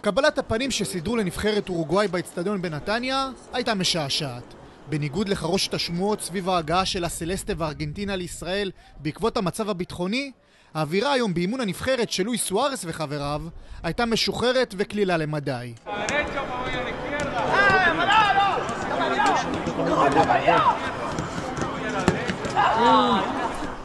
קבלת הפנים שסידרו לנבחרת אורוגוואי באצטדיון בנתניה הייתה משעשעת. בניגוד לחרושת השמועות סביב ההגעה של הסלסטה וארגנטינה לישראל בעקבות המצב הביטחוני, האווירה היום באימון הנבחרת של לואי סוארס וחבריו הייתה משוחררת וקלילה למדי. Oh!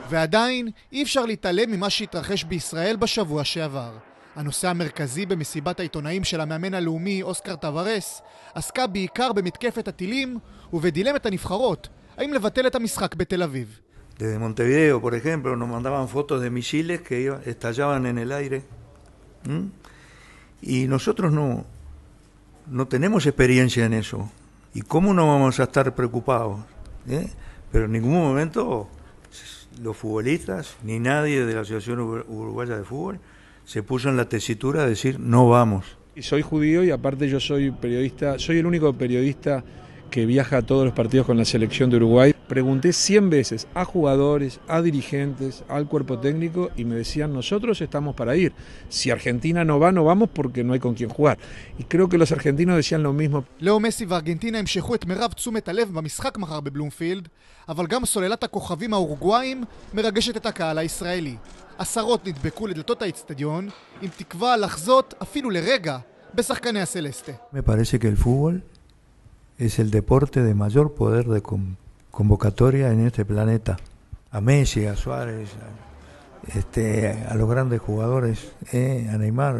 ועדיין, אי אפשר להתעלם ממה שהתרחש בישראל בשבוע שעבר. הנושא המרכזי במסיבת העיתונאים של המאמן הלאומי אוסקר טווארס עסקה בעיקר במתקפת הטילים ובדילמת הנבחרות, האם לבטל את המשחק בתל אביב. Desde Montevideo, por ejemplo, nos mandaban fotos de misiles que iba, estallaban en el aire. ¿Mm? Y nosotros no, no tenemos experiencia en eso. ¿Y cómo no vamos a estar preocupados? ¿Eh? Pero en ningún momento los futbolistas ni nadie de la Asociación Uruguaya de Fútbol se puso en la tesitura de decir no vamos. Y soy judío y aparte yo soy periodista, soy el único periodista que viaja a todos los partidos con la selección de Uruguay. Pregunté 100 veces a jugadores, a dirigentes, al cuerpo técnico y me decían, nosotros estamos para ir. Si Argentina no va, no vamos porque no hay con quién jugar. Y creo que los argentinos decían lo mismo. Leo Messi y Argentina ימשכו את מירב תשומת הלב במשחק מחר בבלומפילד, אבל גם סוללת הכוכבים האורוגוואים מרגשת את הקהל הישראלי. עשרות נדבקו לדלתות האצטדיון, עם תקווה לחזות אפילו לרגע בשחקני Celeste Me parece que el fútbol es el deporte de mayor poder de convocatoria en este planeta. A Messi, a Suárez, a, este, a los grandes jugadores, eh, a Neymar,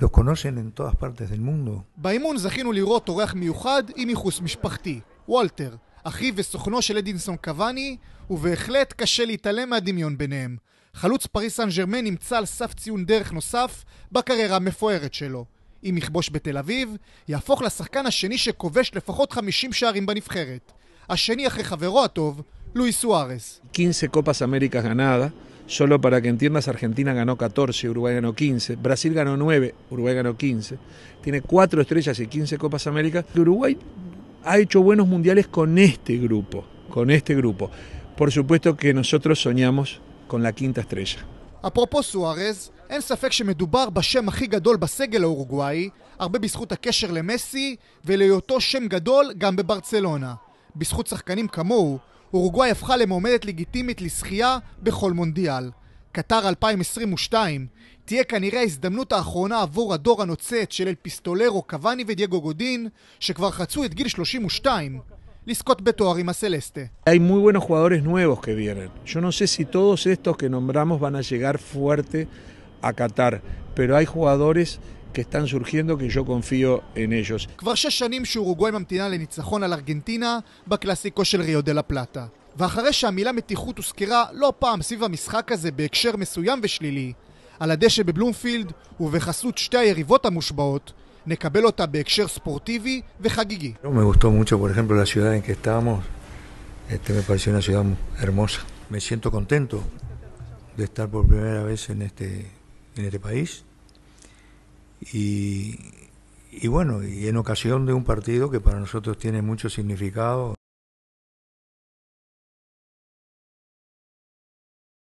לא קונושן אין todas פרטס del mundo. באימון זכינו לראות אורח מיוחד עם ייחוס משפחתי, וולטר, אחיו וסוכנו של אדינסון קוואני, ובהחלט קשה להתעלם מהדמיון ביניהם. חלוץ פריס סן ג'רמן נמצא על סף ציון דרך נוסף בקריירה המפוארת שלו. 50 15 Copas Américas ganadas. Solo para que entiendas, Argentina ganó 14, Uruguay ganó 15, Brasil ganó 9, Uruguay ganó 15. Tiene 4 estrellas y 15 Copas Américas. Uruguay ha hecho buenos mundiales con este grupo, con este grupo. Por supuesto que nosotros soñamos con la quinta estrella. אפרופו סוארז, אין ספק שמדובר בשם הכי גדול בסגל האורוגוואי, הרבה בזכות הקשר למסי ולהיותו שם גדול גם בברצלונה. בזכות שחקנים כמוהו, אורוגוואי הפכה למועמדת לגיטימית לשחייה בכל מונדיאל. קטר 2022 תהיה כנראה ההזדמנות האחרונה עבור הדור הנוצץ של אל פיסטולרו, קוואני ודייגו גודין, שכבר חצו את גיל 32, לזכות בתואר עם הסלסטה. Hay muy buenos jugadores nuevos que vienen. Yo no sé si todos estos que nombramos van a llegar fuerte a Qatar, pero hay jugadores que están surgiendo que yo confío en ellos. כבר שש שנים שאורוגוואי ממתינה לניצחון על ארגנטינה בקלאסיקו של ריו דה לה פלטה. ואחרי שהמילה מתיחות הוזכרה לא פעם סביב המשחק הזה בהקשר מסוים ושלילי, על הדשא בבלומפילד ובחסות שתי היריבות המושבעות, No Me gustó mucho, por ejemplo, la ciudad en que estábamos. Este me pareció una ciudad hermosa. Me siento contento de estar por primera vez en este, en este país. Y, y bueno, y en ocasión de un partido que para nosotros tiene mucho significado.